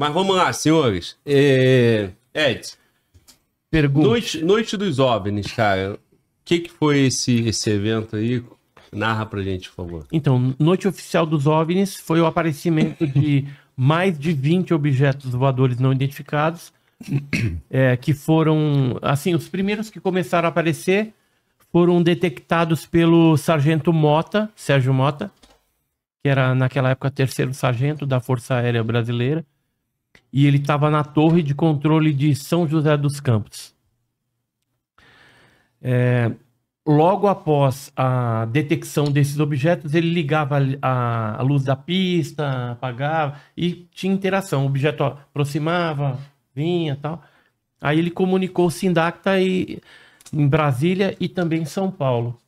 Mas vamos lá, senhores. É, é... Ed. Pergunta. Noite, Noite dos OVNIs, cara. O que, que foi esse, esse evento aí? Narra pra gente, por favor. Então, Noite Oficial dos OVNIs foi o aparecimento de mais de 20 objetos voadores não identificados, é, que foram, assim, os primeiros que começaram a aparecer foram detectados pelo sargento Mota, Sérgio Mota, que era naquela época terceiro sargento da Força Aérea Brasileira, e ele estava na torre de controle de São José dos Campos. É, logo após a detecção desses objetos, ele ligava a, a, luz da pista, apagava e tinha interação. O objeto aproximava, vinha tal. Aí ele comunicou o Sindacta e, em Brasília e também em São Paulo.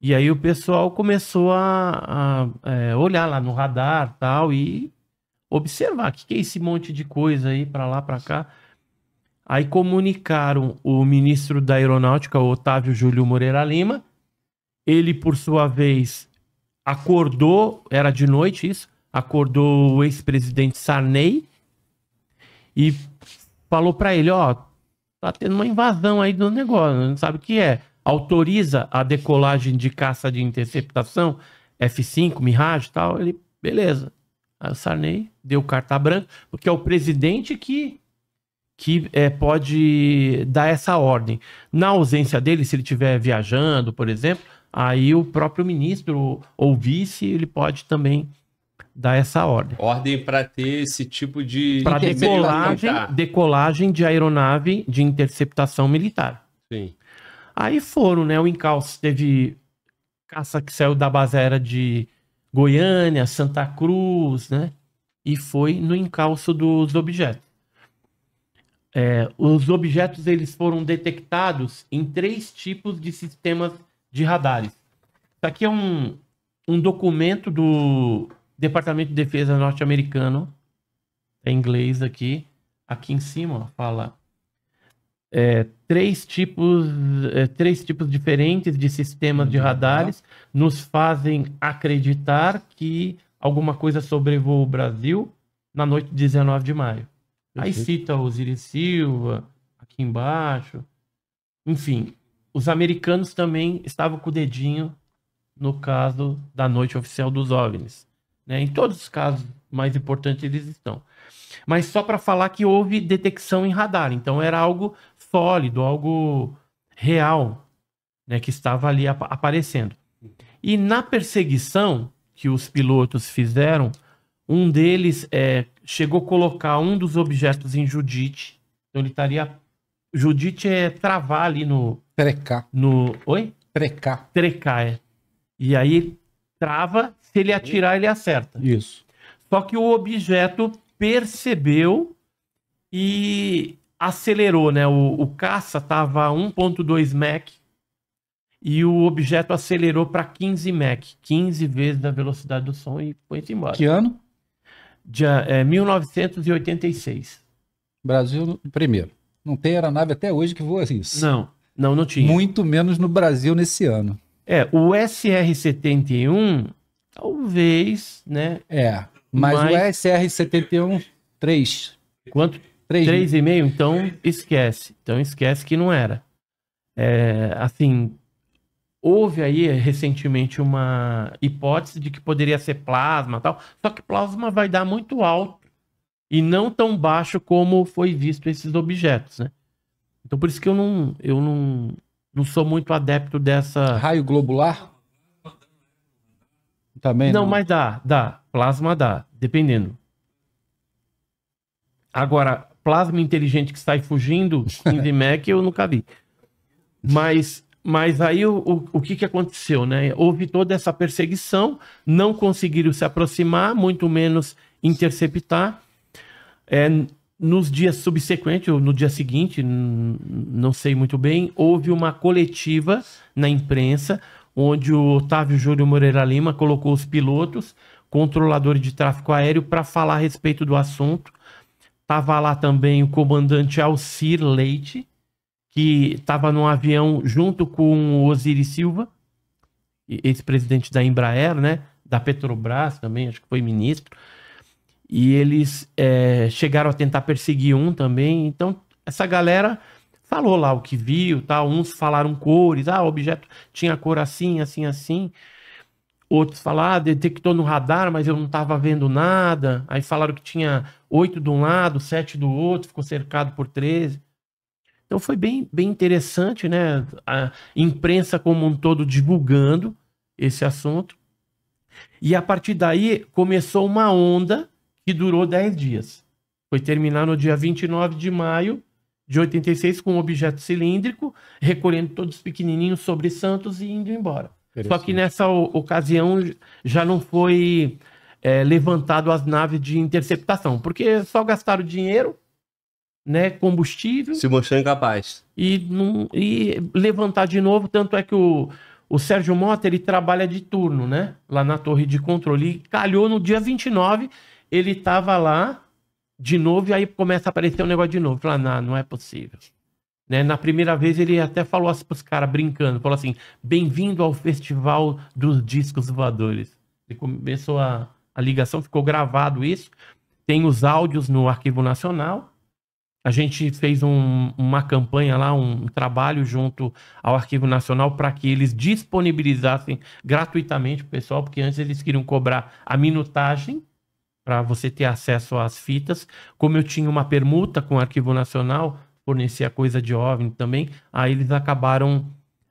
E aí o pessoal começou a, a é, olhar lá no radar tal e observar o que, que é esse monte de coisa aí para lá, para cá. Aí comunicaram o ministro da Aeronáutica, Otávio Júlio Moreira Lima. Ele, por sua vez, acordou, era de noite isso, acordou o ex-presidente Sarney e falou para ele, ó, tá tendo uma invasão aí do negócio, não sabe o que é. Autoriza a decolagem de caça de interceptação, F-5, Mirage e tal. Ele, beleza. Aí o Sarney deu carta branca, porque é o presidente que, que é, pode dar essa ordem. Na ausência dele, se ele estiver viajando, por exemplo, aí o próprio ministro ou vice, ele pode também dar essa ordem. Ordem para ter esse tipo de... Para decolagem, decolagem de aeronave de interceptação militar. Sim. Aí foram, né? O encalço teve caça que saiu da base aérea de Goiânia, Santa Cruz, né? E foi no encalço dos objetos. É, os objetos eles foram detectados em três tipos de sistemas de radares. Isso aqui é um, um documento do Departamento de Defesa norte-americano, em é inglês aqui. Aqui em cima ó, fala é, três, tipos, é, três tipos diferentes de sistemas de uhum. radares nos fazem acreditar que alguma coisa sobrevoou o Brasil na noite de 19 de maio. Aí cita o Osiris Silva, aqui embaixo. Enfim, os americanos também estavam com o dedinho no caso da noite oficial dos OVNIs. Né? Em todos os casos mais importantes eles estão. Mas só para falar que houve detecção em radar, então era algo sólido, algo real, né, que estava ali ap aparecendo. E na perseguição que os pilotos fizeram, um deles é, chegou a colocar um dos objetos em Judite. Então ele estaria. Judite é travar ali no. Trecar. No... Oi? Trecar. Trecar, é. E aí trava, se ele atirar, ele acerta. Isso. Só que o objeto percebeu e acelerou, né? O, o caça estava 1.2 Mach e o objeto acelerou para 15 Mach, 15 vezes a velocidade do som e foi embora. Que ano? De, é, 1986. Brasil primeiro. Não tem aeronave até hoje que voa isso. Não, não, não tinha. Muito menos no Brasil nesse ano. É, o SR-71, talvez, né? É, mas, mas... o SR-71 3. Quanto 3, 3,5, então esquece. Então esquece que não era. É, assim, houve aí eh, recentemente uma hipótese de que poderia ser plasma tal, só que plasma vai dar muito alto e não tão baixo como foi visto esses objetos, né? Então por isso que eu não, eu não, não sou muito adepto dessa raio globular. Também não, não, mas dá, dá, plasma dá, dependendo. Agora, plasma inteligente que sai fugindo em The Mac eu nunca vi. Mas, mas aí o, o, o que, que aconteceu, né? Houve toda essa perseguição, não conseguiram se aproximar, muito menos interceptar. É, nos dias subsequentes, ou no dia seguinte, não sei muito bem, houve uma coletiva na imprensa, onde o Otávio Júlio Moreira Lima colocou os pilotos, controladores de tráfego aéreo, para falar a respeito do assunto. Tava lá também o comandante Alcir Leite, que estava num avião junto com o Osiris Silva, ex-presidente da Embraer, né? Da Petrobras também, acho que foi ministro. E eles é, chegaram a tentar perseguir um também. Então, essa galera falou lá o que viu, tal. Tá? Uns falaram cores, ah, o objeto tinha cor assim, assim, assim. Outros falaram, ah, detectou no radar, mas eu não estava vendo nada. Aí falaram que tinha oito de um lado, sete do outro, ficou cercado por treze. Então foi bem, bem interessante, né? A imprensa como um todo divulgando esse assunto. E a partir daí começou uma onda que durou dez dias. Foi terminar no dia 29 de maio de 86 com um objeto cilíndrico, recolhendo todos os pequenininhos sobre Santos e indo embora. Só que nessa ocasião já não foi é, levantado as naves de interceptação, porque só gastaram dinheiro, né, combustível. Se mostrou incapaz. E, e levantar de novo, tanto é que o, o Sérgio Mota, ele trabalha de turno, né, lá na torre de controle. E calhou no dia 29, ele estava lá de novo, e aí começa a aparecer o um negócio de novo. Falar, não, não é possível. Né? Na primeira vez ele até falou assim os caras brincando, falou assim: bem-vindo ao Festival dos Discos Voadores. começou a, a ligação, ficou gravado isso. Tem os áudios no Arquivo Nacional. A gente fez um, uma campanha lá, um trabalho junto ao Arquivo Nacional para que eles disponibilizassem gratuitamente o pessoal, porque antes eles queriam cobrar a minutagem para você ter acesso às fitas. Como eu tinha uma permuta com o Arquivo Nacional, a coisa de OVNI também. Aí eles acabaram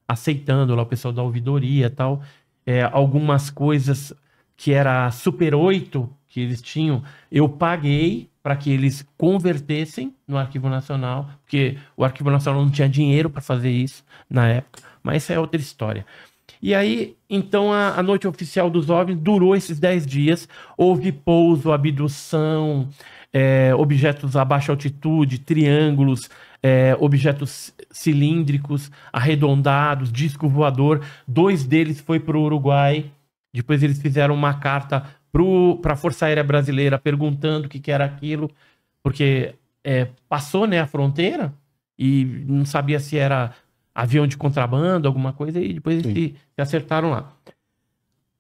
aceitando lá o pessoal da ouvidoria tal. É, algumas coisas que era Super 8 que eles tinham, eu paguei para que eles convertessem no Arquivo Nacional, porque o Arquivo Nacional não tinha dinheiro para fazer isso na época, mas essa é outra história. E aí, então, a, a noite oficial dos OVNIs durou esses 10 dias. Houve pouso, abdução, é, objetos a baixa altitude, triângulos, é, objetos cilíndricos, arredondados, disco voador. Dois deles foi para o Uruguai. Depois eles fizeram uma carta para a Força Aérea Brasileira perguntando o que, que era aquilo, porque é, passou né, a fronteira e não sabia se era avião de contrabando, alguma coisa, e depois eles se, se acertaram lá.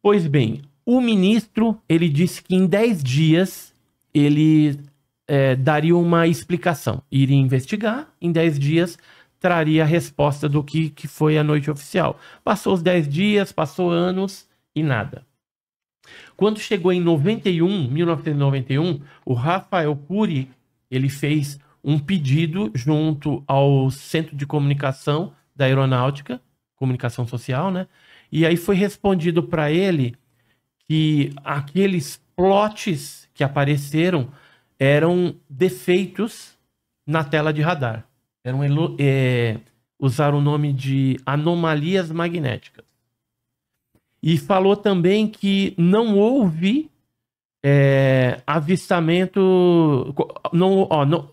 Pois bem, o ministro ele disse que em 10 dias ele é, daria uma explicação. Iria investigar, em 10 dias traria a resposta do que, que foi a noite oficial. Passou os 10 dias, passou anos e nada. Quando chegou em 91, 1991, o Rafael Puri, ele fez um pedido junto ao Centro de Comunicação da Aeronáutica, Comunicação Social, né? E aí foi respondido para ele que aqueles plotes que apareceram eram defeitos na tela de radar. Eram, é, usaram o nome de anomalias magnéticas. E falou também que não houve é, avistamento. Não, ó, não,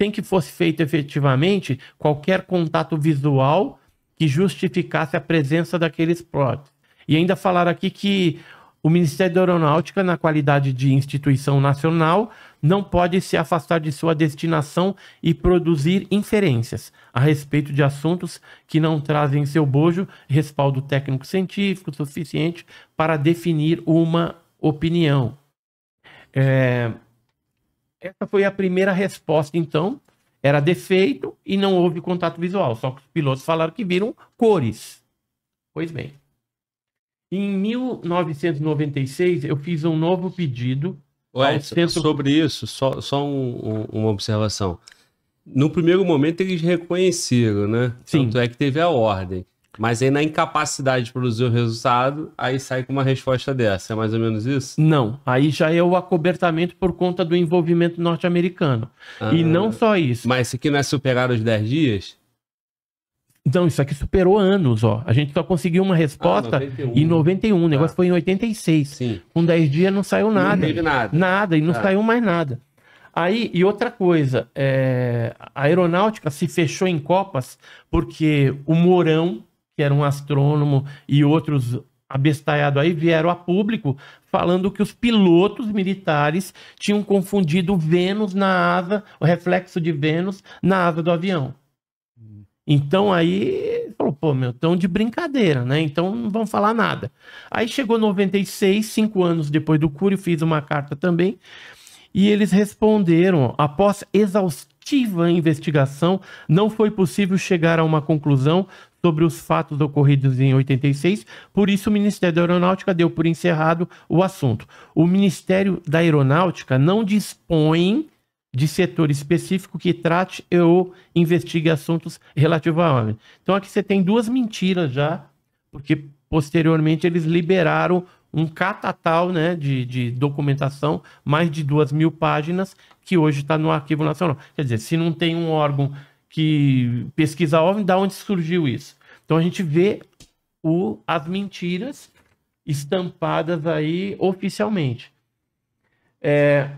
sem que fosse feito efetivamente qualquer contato visual que justificasse a presença daqueles prótese. E ainda falar aqui que o Ministério da Aeronáutica, na qualidade de instituição nacional, não pode se afastar de sua destinação e produzir inferências a respeito de assuntos que não trazem seu bojo respaldo técnico-científico suficiente para definir uma opinião. É... Essa foi a primeira resposta, então. Era defeito e não houve contato visual, só que os pilotos falaram que viram cores. Pois bem. Em 1996, eu fiz um novo pedido. Ué, centro... Sobre isso, só, só um, um, uma observação. No primeiro momento, eles reconheceram, né? Sim. Tanto é que teve a ordem. Mas aí, na incapacidade de produzir o resultado, aí sai com uma resposta dessa. É mais ou menos isso? Não. Aí já é o acobertamento por conta do envolvimento norte-americano. Ah, e não só isso. Mas isso aqui não é superar os 10 dias? Então, isso aqui superou anos, ó. A gente só conseguiu uma resposta ah, 91. em 91. O ah. negócio foi em 86. Sim. Com 10 dias não saiu nada. Não teve nada. Nada, e não ah. saiu mais nada. Aí, e outra coisa, é... a aeronáutica se fechou em Copas porque o Mourão, que era um astrônomo, e outros abestalhados aí vieram a público falando que os pilotos militares tinham confundido Vênus na asa, o reflexo de Vênus na asa do avião. Então aí falou, pô, meu, tão de brincadeira, né? Então não vão falar nada. Aí chegou 96, cinco anos depois do Cúrio, fiz uma carta também, e eles responderam, após exaustiva investigação, não foi possível chegar a uma conclusão sobre os fatos ocorridos em 86, por isso o Ministério da Aeronáutica deu por encerrado o assunto. O Ministério da Aeronáutica não dispõe de setor específico que trate ou investigue assuntos relativos a homem. Então aqui você tem duas mentiras já, porque posteriormente eles liberaram um catatal né, de, de documentação, mais de duas mil páginas, que hoje está no Arquivo Nacional. Quer dizer, se não tem um órgão que pesquisa homem, da onde surgiu isso? Então a gente vê o, as mentiras estampadas aí oficialmente. É,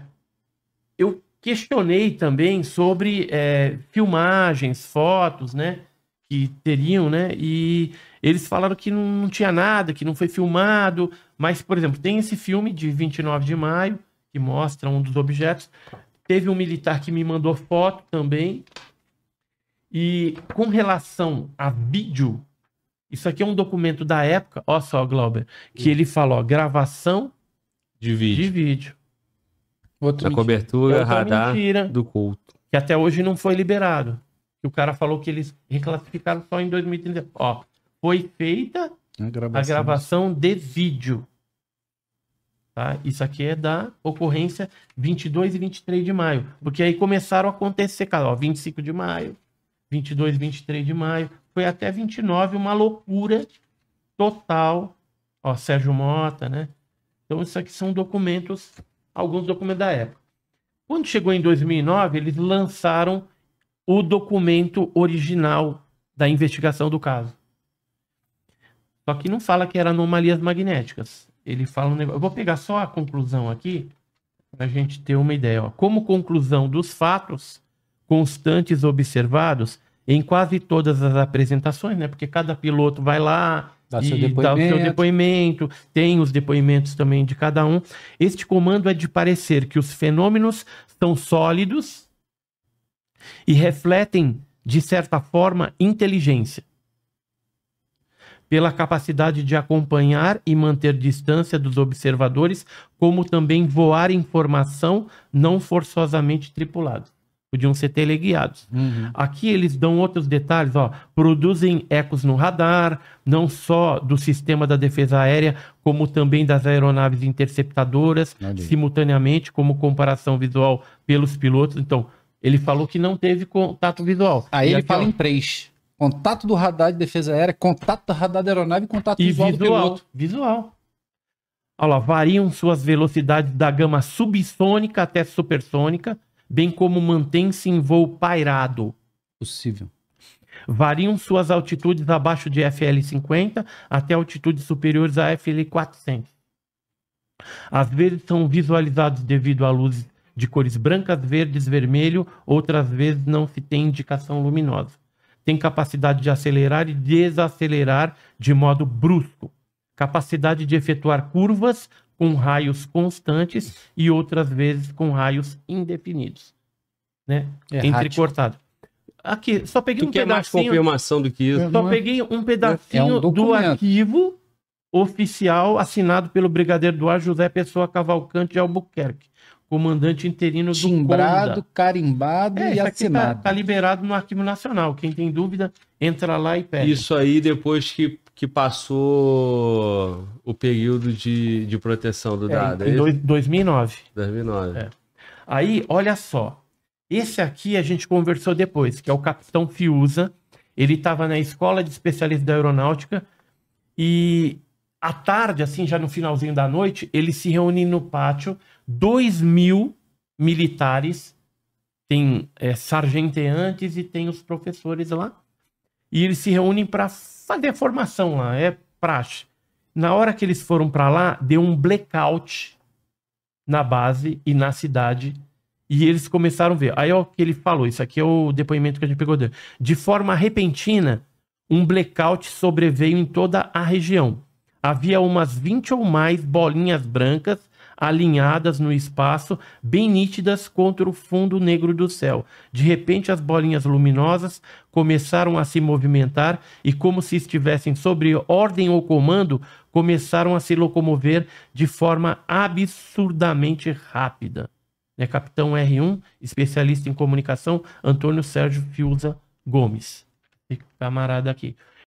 eu questionei também sobre é, filmagens, fotos, né? Que teriam, né? E eles falaram que não, não, tinha nada, que não foi filmado. Mas, por exemplo, tem esse filme de 29 de maio, que mostra um dos objetos. Teve um militar que me mandou foto também. E com relação a vídeo, isso aqui é um documento da época, ó só, Glauber, que ele falou, ó, gravação de vídeo. De vídeo. Outra cobertura é Outra radar mentira, do culto. Que até hoje não foi liberado. Que o cara falou que eles reclassificaram só em 2030. Ó, foi feita a gravação, a gravação de vídeo. Tá? Isso aqui é da ocorrência 22 e 23 de maio. Porque aí começaram a acontecer, cara, ó, 25 de maio, 22, 23 de maio, foi até 29, uma loucura total. Ó, Sérgio Mota, né? Então, isso aqui são documentos alguns documentos da época. Quando chegou em 2009, eles lançaram o documento original da investigação do caso. Só que não fala que era anomalias magnéticas. Ele fala um negócio. Eu vou pegar só a conclusão aqui para a gente ter uma ideia. Ó. Como conclusão dos fatos constantes observados em quase todas as apresentações, né? Porque cada piloto vai lá, Dá seu depoimento. dá o seu depoimento, tem os depoimentos também de cada um. Este comando é de parecer que os fenômenos são sólidos e refletem, de certa forma, inteligência. Pela capacidade de acompanhar e manter distância dos observadores, como também voar informação não forçosamente tripulada podiam ser teleguiados. Uhum. Aqui eles dão outros detalhes, ó, produzem ecos no radar, não só do sistema da defesa aérea, como também das aeronaves interceptadoras, Ali. simultaneamente, como comparação visual pelos pilotos. Então, ele falou que não teve contato visual. Aí e ele fala ó, em três. Contato do radar de defesa aérea, contato do radar da aeronave contato e visual, visual do piloto. Visual. Olha lá, variam suas velocidades da gama subsônica até supersônica, bem como mantém-se em voo pairado. Possível. Variam suas altitudes abaixo de FL50 até altitudes superiores a FL400. Às vezes são visualizados devido a luzes de cores brancas, verdes, vermelho, outras vezes não se tem indicação luminosa. Tem capacidade de acelerar e desacelerar de modo brusco, capacidade de efetuar curvas com raios constantes e outras vezes com raios indefinidos, né? É Entrecortado. Aqui, só peguei um é pedacinho. mais confirmação do que isso? Só é. peguei um pedacinho é, é um do arquivo oficial assinado pelo Brigadeiro do Ar José Pessoa Cavalcante de Albuquerque, comandante interino do Timbrado, carimbado é, e tá, assinado. Está tá, liberado no Arquivo Nacional. Quem tem dúvida, entra lá e pede. Isso aí, depois que que passou o período de, de proteção do é, dado. É, em dois, 2009. 2009. É. Aí, olha só. Esse aqui a gente conversou depois, que é o Capitão Fiuza. Ele estava na escola de especialista da aeronáutica e à tarde, assim, já no finalzinho da noite, ele se reúne no pátio. Dois mil militares, tem é, sargenteantes e tem os professores lá. E eles se reúnem para fazer a formação lá, é praxe. Na hora que eles foram para lá, deu um blackout na base e na cidade. E eles começaram a ver. Aí é o que ele falou, isso aqui é o depoimento que a gente pegou dele. De forma repentina, um blackout sobreveio em toda a região. Havia umas 20 ou mais bolinhas brancas alinhadas no espaço, bem nítidas contra o fundo negro do céu. De repente, as bolinhas luminosas começaram a se movimentar e, como se estivessem sobre ordem ou comando, começaram a se locomover de forma absurdamente rápida. Né? Capitão R1, especialista em comunicação, Antônio Sérgio Fiuza Gomes. Camarada aqui.